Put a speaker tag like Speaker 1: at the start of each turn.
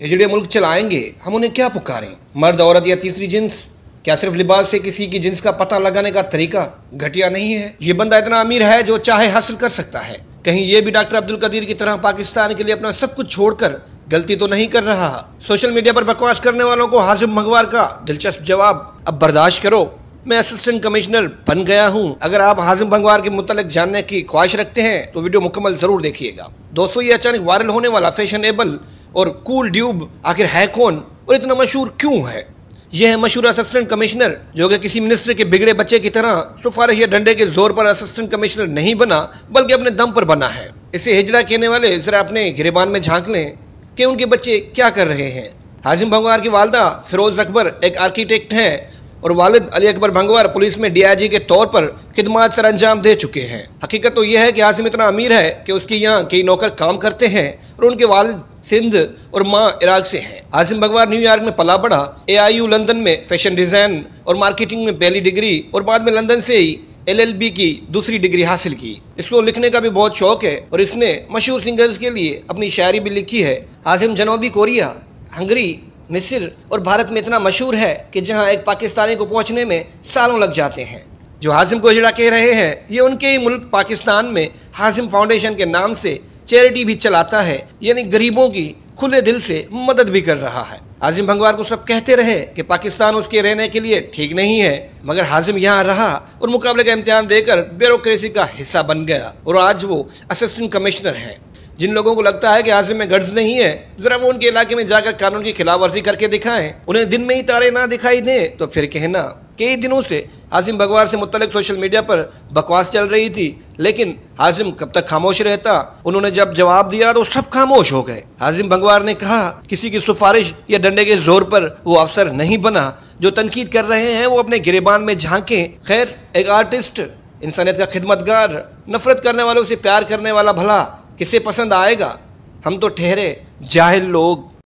Speaker 1: ये ਜਿਹੜੇ ਮੁਲਕ हम उन्हें क्या पुकारें मर्द औरत या तीसरी जिन्स क्या सिर्फ लिबास से किसी की जिन्स का पता लगाने का तरीका घटिया नहीं है ये बंदा इतना अमीर है जो चाहे हासिल कर सकता है कहीं ये भी डॉक्टर अब्दुल कदीर की तरह पाकिस्तान के लिए अपना सब कुछ छोड़कर गलती तो नहीं कर रहा सोशल मीडिया पर बकवास करने वालों को हाजिम मंगवार का दिलचस्प जवाब अब बर्दाश्त करो मैं असिस्टेंट कमिश्नर बन गया हूँ अगर आप हाजिम भंगवार के मुतलक जानने की ख्वाहिश रखते हैं तो वीडियो मुकम्मल जरूर देखिएगा दोस्तों ये अचानक वायरल होने वाला फैशनेबल और कूल ड्यूब आखिर है कौन और इतना मशहूर क्यों है यह है मशहूर असिस्टेंट कमिश्नर जो कि किसी मिनिस्टर के बिगड़े बच्चे की तरह सुफारिश या डंडे के जोर पर असिस्टेंट कमिश्नर नहीं बना बल्कि अपने दम पर बना है इसे हिजरा कहने वाले जरा अपने गिरबान में झांक लें कि उनके बच्चे क्या कर रहे हैं हाजिम भंगवार की वालदा फिरोज अकबर एक आर्किटेक्ट हैं और वालिद अली अकबर भंगवार पुलिस में डीआईजी के तौर पर खिदमात सर अंजाम दे चुके हैं हकीकत तो यह है कि आसिम इतना अमीर है कि उसकी यहाँ कई नौकर काम करते हैं और उनके वालिद सिंध और माँ इराक से हैं आसिम भगवार न्यूयॉर्क में पला पड़ा ए लंदन में फैशन डिजाइन और मार्केटिंग में पहली डिग्री और बाद में लंदन से ही एलएलबी की दूसरी डिग्री हासिल की इसको लिखने का भी बहुत शौक है और इसने मशहूर सिंगर्स के लिए अपनी शायरी भी लिखी है आसिम जनोबी कोरिया हंगरी मिस्र और भारत में इतना मशहूर है कि जहाँ एक पाकिस्तानी को पहुँचने में सालों लग जाते हैं जो हाजिम गोजड़ा कह रहे हैं ये उनके ही मुल्क पाकिस्तान में हाजिम फाउंडेशन के नाम से चैरिटी भी चलाता है यानी गरीबों की खुले दिल से मदद भी कर रहा है हाजिम भंगवार को सब कहते रहे कि पाकिस्तान उसके रहने के लिए ठीक नहीं है मगर हाजिम यहाँ रहा और मुकाबले का इम्तिहान देकर ब्यूरोक्रेसी का हिस्सा बन गया और आज वो असिस्टेंट कमिश्नर है जिन लोगों को लगता है कि हाजिर में गर्ज नहीं है जरा वो उनके इलाके में जाकर कानून की खिलाफ वर्जी करके दिखाएं उन्हें दिन में ही तारे ना दिखाई दें तो फिर कहना कई दिनों से आसिम भगवार से मुतलक सोशल मीडिया पर बकवास चल रही थी लेकिन हाजिम कब तक खामोश रहता उन्होंने जब जवाब दिया तो सब खामोश हो गए हाजिम भगवार ने कहा किसी की सिफारिश या डंडे के जोर पर वो अफसर नहीं बना जो तनकीद कर रहे हैं वो अपने गिरेबान में झांके खैर एक आर्टिस्ट इंसानियत का खिदमतगार नफरत करने वालों से प्यार करने वाला भला किसे पसंद आएगा हम तो ठहरे जाहिल लोग